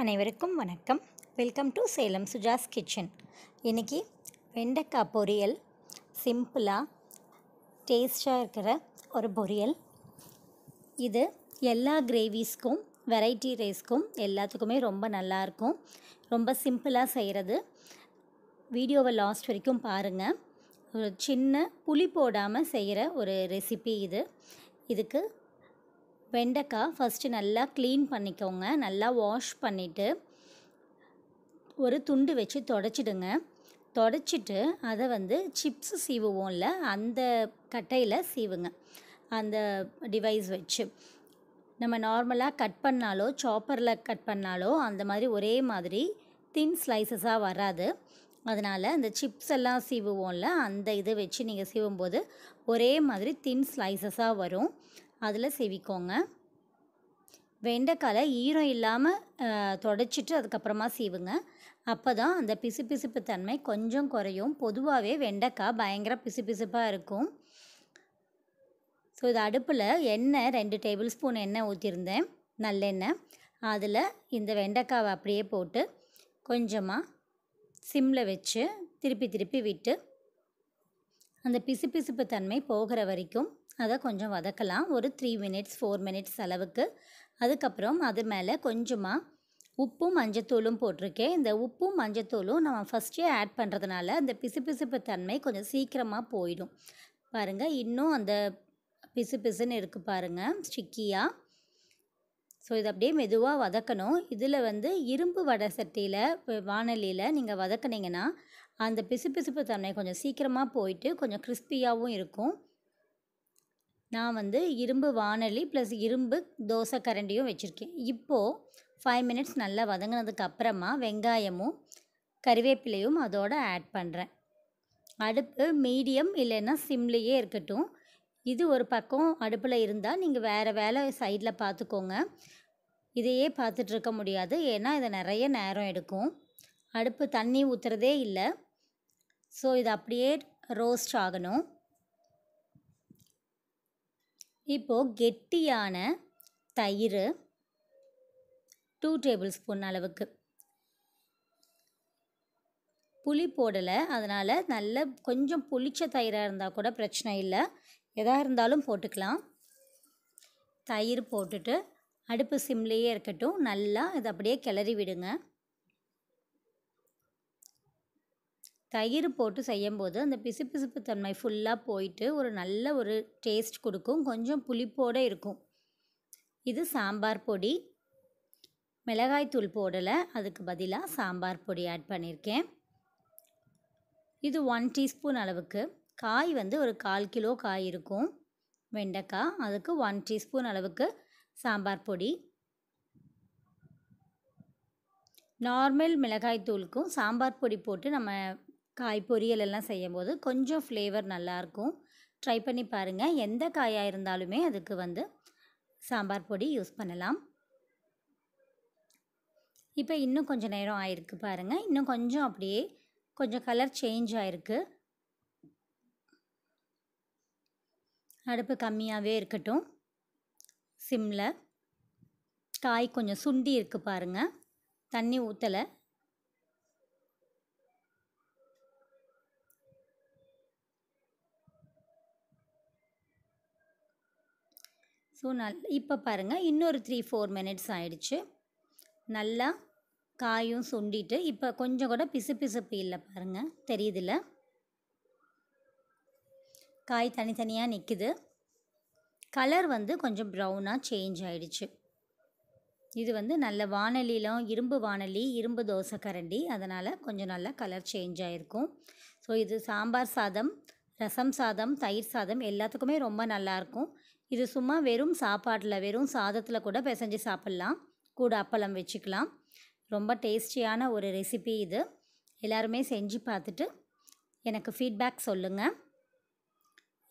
அனைவருக்கும் வணக்கம் welcome to Salem Suja's kitchen இன்றைக்கி வெண்டைக்காய் பொரியல் சிம்பிளாக டேஸ்ட்டாக இருக்கிற ஒரு பொரியல் இது எல்லா கிரேவிஸ்க்கும் வெரைட்டி ரைஸ்க்கும் எல்லாத்துக்குமே ரொம்ப நல்லாயிருக்கும் ரொம்ப சிம்பிளாக செய்கிறது வீடியோவை லாஸ்ட் வரைக்கும் பாருங்கள் ஒரு சின்ன புளி போடாமல் செய்கிற ஒரு ரெசிபி இது இதுக்கு வெண்டைக்காய் ஃபஸ்ட்டு நல்லா க்ளீன் பண்ணிக்கோங்க நல்லா வாஷ் பண்ணிவிட்டு ஒரு துண்டு வச்சு தொடச்சிடுங்க தொடச்சிட்டு அதை வந்து சிப்ஸ் சீவுவோம்ல அந்த கட்டையில் சீவுங்க அந்த டிவைஸ் வச்சு நம்ம நார்மலாக கட் பண்ணாலோ சாப்பரில் கட் பண்ணாலோ அந்த மாதிரி ஒரே மாதிரி தின் ஸ்லைசஸாக வராது அதனால் அந்த சிப்ஸ் எல்லாம் சீவுவோம்ல அந்த இதை வச்சு நீங்கள் சீவும்போது ஒரே மாதிரி தின் ஸ்லைசஸாக வரும் அதில் செவிக்கோங்க வெண்டைக்காயில் ஈரம் இல்லாமல் தொடச்சிட்டு அதுக்கப்புறமா சீவுங்க அப்போ தான் அந்த பிசுபிசுப்பு தன்மை கொஞ்சம் குறையும் பொதுவாகவே வெண்டைக்காய் பயங்கர பிசுபிசுப்பாக இருக்கும் ஸோ இது அடுப்பில் எண்ணெய் ரெண்டு டேபிள் ஸ்பூன் எண்ணெய் ஊற்றிருந்தேன் நல்லெண்ணெய் அதில் இந்த வெண்டைக்காவை அப்படியே போட்டு கொஞ்சமாக சிம்மில் வச்சு திருப்பி திருப்பி விட்டு அந்த பிசுபிசுப்பு தன்மை போகிற வரைக்கும் அதை கொஞ்சம் வதக்கலாம் ஒரு த்ரீ மினிட்ஸ் ஃபோர் மினிட்ஸ் அளவுக்கு அதுக்கப்புறம் அது மேலே கொஞ்சமாக உப்பும் மஞ்சத்தூளும் போட்டிருக்கேன் இந்த உப்பும் மஞ்சத்தூளும் நம்ம ஃபஸ்ட்டே ஆட் பண்ணுறதுனால அந்த பிசுபிசுப்பு தன்மை கொஞ்சம் சீக்கிரமாக போயிடும் பாருங்கள் இன்னும் அந்த பிசு பிசுன்னு இருக்குது பாருங்கள் ஸ்டிக்கியாக ஸோ இது அப்படியே மெதுவாக வதக்கணும் இதில் வந்து இரும்பு வடை சட்டியில் வானொலியில் நீங்கள் வதக்கினீங்கன்னா அந்த பிசுபிசுப்பு தன்மை கொஞ்சம் சீக்கிரமாக போயிட்டு கொஞ்சம் கிறிஸ்பியாகவும் இருக்கும் நான் வந்து இரும்பு வானலி ப்ளஸ் இரும்பு தோசை கரண்டியும் வச்சுருக்கேன் இப்போது ஃபைவ் மினிட்ஸ் நல்லா வதங்கினதுக்கு அப்புறமா வெங்காயமும் கறிவேப்பிலையும் அதோடு ஆட் பண்ணுறேன் அடுப்பு மீடியம் இல்லைன்னா சிம்லேயே இருக்கட்டும் இது ஒரு பக்கம் அடுப்பில் இருந்தால் நீங்கள் வேறு வேலை சைடில் பார்த்துக்கோங்க இதையே பார்த்துட்ருக்க முடியாது ஏன்னா இதை நிறைய நேரம் எடுக்கும் அடுப்பு தண்ணி ஊற்றுறதே இல்லை ஸோ இது அப்படியே ரோஸ்ட் ஆகணும் இப்போது கெட்டியான தயிர் டூ டேபிள் ஸ்பூன் அளவுக்கு புளி போடலை அதனால் நல்ல கொஞ்சம் புளிச்ச தயிராக இருந்தால் கூட பிரச்சனை இல்லை எதாக இருந்தாலும் போட்டுக்கலாம் தயிர் போட்டுட்டு அடுப்பு சிம்லேயே இருக்கட்டும் நல்லா இதை அப்படியே கிளறி விடுங்க தயிர் போட்டு செய்யும்போது அந்த பிசுபிசுப்பு தன்மை ஃபுல்லாக போயிட்டு ஒரு நல்ல ஒரு டேஸ்ட் கொடுக்கும் கொஞ்சம் புளிப்போடு இருக்கும் இது சாம்பார் பொடி மிளகாய் தூள் போடலை அதுக்கு பதிலாக சாம்பார் பொடி ஆட் பண்ணியிருக்கேன் இது ஒன் டீஸ்பூன் அளவுக்கு காய் வந்து ஒரு கால் கிலோ காய் இருக்கும் வெண்டைக்காய் அதுக்கு ஒன் டீஸ்பூன் அளவுக்கு சாம்பார் பொடி நார்மல் மிளகாய் தூளுக்கும் சாம்பார் பொடி போட்டு நம்ம காய் பொரியல் எல்லாம் செய்யும்போது கொஞ்சம் ஃப்ளேவர் நல்லாயிருக்கும் ட்ரை பண்ணி பாருங்கள் எந்த காயாக இருந்தாலுமே அதுக்கு வந்து சாம்பார் பொடி யூஸ் பண்ணலாம் இப்போ இன்னும் கொஞ்சம் நேரம் ஆயிருக்கு பாருங்கள் இன்னும் கொஞ்சம் அப்படியே கொஞ்சம் கலர் சேஞ்ச் ஆயிருக்கு அடுப்பு கம்மியாகவே இருக்கட்டும் சிம்மில் காய் கொஞ்சம் சுண்டி இருக்குது பாருங்கள் தண்ணி ஊற்றலை ஸோ நல் இப்போ பாருங்கள் இன்னொரு த்ரீ ஃபோர் மினிட்ஸ் ஆயிடுச்சு நல்லா காயும் சுண்டிட்டு இப்போ கொஞ்சம் கூட பிசு பிசுப்பு இல்லை பாருங்கள் தெரியுதுல காய் தனித்தனியாக நிற்குது கலர் வந்து கொஞ்சம் ப்ரௌனாக சேஞ்ச் ஆகிடுச்சு இது வந்து நல்ல வானலிலும் இரும்பு வானலி இரும்பு தோசை கரண்டி அதனால் கொஞ்சம் நல்லா கலர் சேஞ்ச் ஆகிருக்கும் ஸோ இது சாம்பார் சாதம் ரசம் சாதம் தயிர் சாதம் எல்லாத்துக்குமே ரொம்ப நல்லாயிருக்கும் இது சும்மா வெறும் சாப்பாட்டில் வெறும் சாதத்தில் கூட பிசைஞ்சு சாப்பிட்லாம் கூட அப்பளம் வச்சுக்கலாம் ரொம்ப டேஸ்டியான ஒரு ரெசிபி இது எல்லாருமே செஞ்சு பார்த்துட்டு எனக்கு ஃபீட்பேக் சொல்லுங்கள்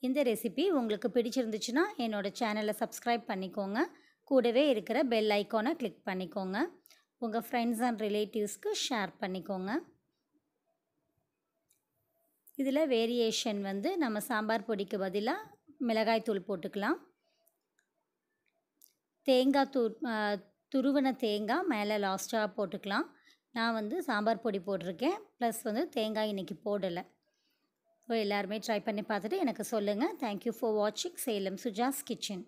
இந்த ரெசிபி உங்களுக்கு பிடிச்சிருந்துச்சுன்னா என்னோடய சேனலை சப்ஸ்கிரைப் பண்ணிக்கோங்க கூடவே இருக்கிற பெல் ஐக்கானை கிளிக் பண்ணிக்கோங்க உங்கள் ஃப்ரெண்ட்ஸ் அண்ட் ரிலேட்டிவ்ஸ்க்கு ஷேர் பண்ணிக்கோங்க இதில் வேரியேஷன் வந்து நம்ம சாம்பார் பொடிக்கு பதிலாக மிளகாய் தூள் போட்டுக்கலாம் தேங்காய் து துருவன தேங்காய் மேலே லாஸ்ட்டாக போட்டுக்கலாம் நான் வந்து சாம்பார் பொடி போட்டிருக்கேன் ப்ளஸ் வந்து தேங்காய் இன்றைக்கி போடலை ஸோ எல்லாருமே ட்ரை பண்ணி பார்த்துட்டு எனக்கு சொல்லுங்கள் தேங்க்யூ ஃபார் வாட்சிங் சேலம் சுஜாஸ் கிச்சன்